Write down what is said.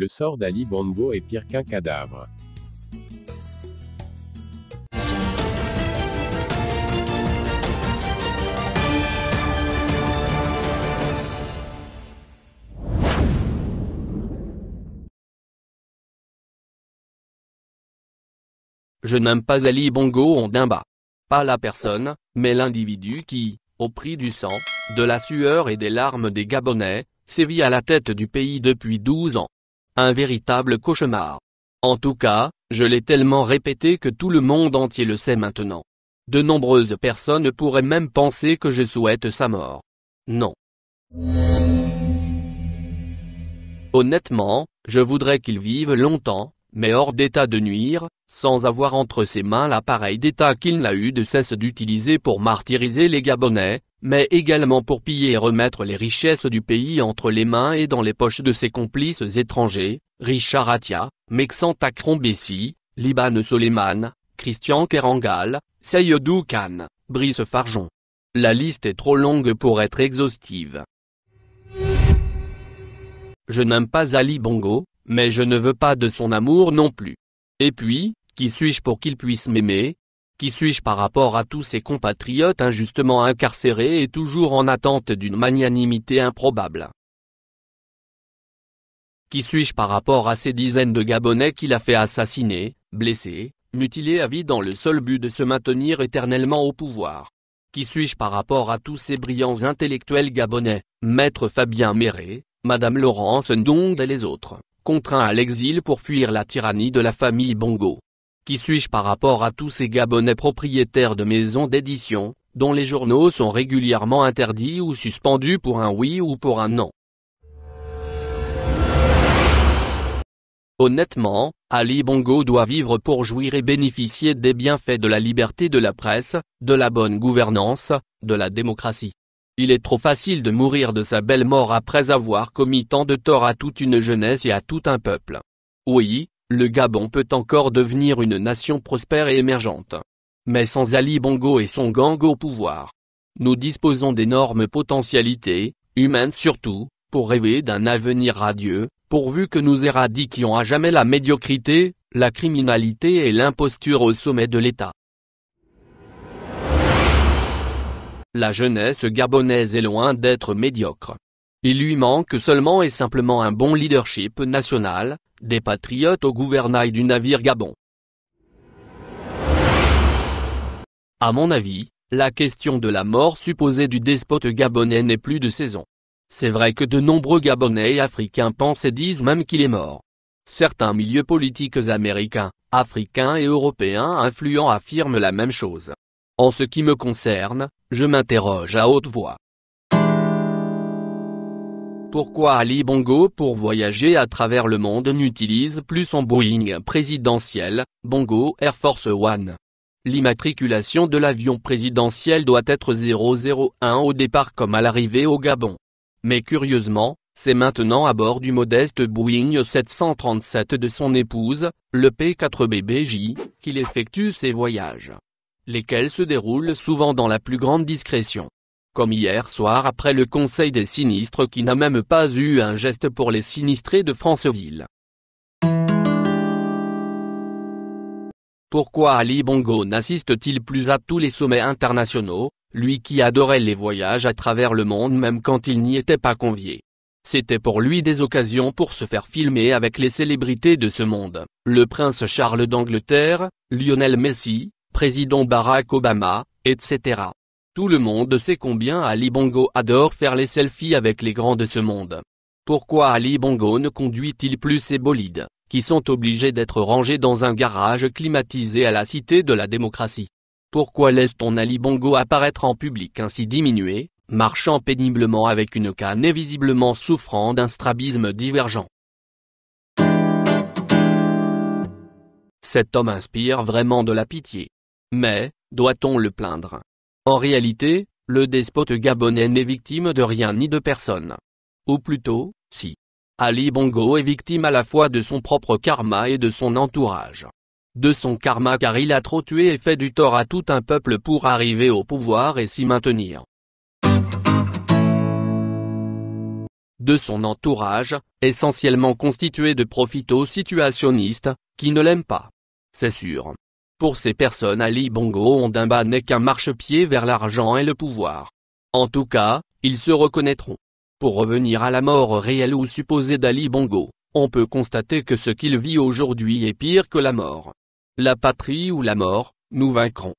Le sort d'Ali Bongo est pire qu'un cadavre. Je n'aime pas Ali Bongo en Ondimba. Pas la personne, mais l'individu qui, au prix du sang, de la sueur et des larmes des Gabonais, sévit à la tête du pays depuis 12 ans. Un véritable cauchemar. En tout cas, je l'ai tellement répété que tout le monde entier le sait maintenant. De nombreuses personnes pourraient même penser que je souhaite sa mort. Non. Honnêtement, je voudrais qu'il vive longtemps, mais hors d'état de nuire, sans avoir entre ses mains l'appareil d'état qu'il n'a eu de cesse d'utiliser pour martyriser les Gabonais, mais également pour piller et remettre les richesses du pays entre les mains et dans les poches de ses complices étrangers, Richard Attia, Mexan Bessi, Liban Soleiman, Christian Kerangal, Sayodou Khan, Brice Farjon. La liste est trop longue pour être exhaustive. Je n'aime pas Ali Bongo, mais je ne veux pas de son amour non plus. Et puis, qui suis-je pour qu'il puisse m'aimer qui suis-je par rapport à tous ces compatriotes injustement incarcérés et toujours en attente d'une magnanimité improbable Qui suis-je par rapport à ces dizaines de Gabonais qu'il a fait assassiner, blesser, mutiler à vie dans le seul but de se maintenir éternellement au pouvoir Qui suis-je par rapport à tous ces brillants intellectuels gabonais, maître Fabien Méré, madame Laurence Ndong et les autres, contraints à l'exil pour fuir la tyrannie de la famille Bongo qui suis-je par rapport à tous ces Gabonais propriétaires de maisons d'édition, dont les journaux sont régulièrement interdits ou suspendus pour un oui ou pour un non Honnêtement, Ali Bongo doit vivre pour jouir et bénéficier des bienfaits de la liberté de la presse, de la bonne gouvernance, de la démocratie. Il est trop facile de mourir de sa belle mort après avoir commis tant de torts à toute une jeunesse et à tout un peuple. Oui, le Gabon peut encore devenir une nation prospère et émergente. Mais sans Ali Bongo et son gang au pouvoir, nous disposons d'énormes potentialités, humaines surtout, pour rêver d'un avenir radieux, pourvu que nous éradiquions à jamais la médiocrité, la criminalité et l'imposture au sommet de l'État. La jeunesse gabonaise est loin d'être médiocre. Il lui manque seulement et simplement un bon leadership national, des patriotes au gouvernail du navire Gabon. À mon avis, la question de la mort supposée du despote gabonais n'est plus de saison. C'est vrai que de nombreux Gabonais et Africains pensent et disent même qu'il est mort. Certains milieux politiques américains, africains et européens influents affirment la même chose. En ce qui me concerne, je m'interroge à haute voix. Pourquoi Ali Bongo pour voyager à travers le monde n'utilise plus son Boeing présidentiel, Bongo Air Force One L'immatriculation de l'avion présidentiel doit être 001 au départ comme à l'arrivée au Gabon. Mais curieusement, c'est maintenant à bord du modeste Boeing 737 de son épouse, le P4BBJ, qu'il effectue ses voyages. Lesquels se déroulent souvent dans la plus grande discrétion comme hier soir après le Conseil des sinistres qui n'a même pas eu un geste pour les sinistrés de Franceville. Pourquoi Ali Bongo n'assiste-t-il plus à tous les sommets internationaux, lui qui adorait les voyages à travers le monde même quand il n'y était pas convié c'était pour lui des occasions pour se faire filmer avec les célébrités de ce monde, le prince Charles d'Angleterre, Lionel Messi, président Barack Obama, etc. Tout le monde sait combien Ali Bongo adore faire les selfies avec les grands de ce monde. Pourquoi Ali Bongo ne conduit-il plus ses bolides, qui sont obligés d'être rangés dans un garage climatisé à la Cité de la démocratie Pourquoi laisse-t-on Ali Bongo apparaître en public ainsi diminué, marchant péniblement avec une canne et visiblement souffrant d'un strabisme divergent Cet homme inspire vraiment de la pitié. Mais, doit-on le plaindre en réalité, le despote gabonais n'est victime de rien ni de personne. Ou plutôt, si. Ali Bongo est victime à la fois de son propre karma et de son entourage. De son karma car il a trop tué et fait du tort à tout un peuple pour arriver au pouvoir et s'y maintenir. De son entourage, essentiellement constitué de profito-situationnistes, qui ne l'aiment pas. C'est sûr. Pour ces personnes Ali Bongo bas n'est qu'un marchepied vers l'argent et le pouvoir. En tout cas, ils se reconnaîtront. Pour revenir à la mort réelle ou supposée d'Ali Bongo, on peut constater que ce qu'il vit aujourd'hui est pire que la mort. La patrie ou la mort, nous vaincrons.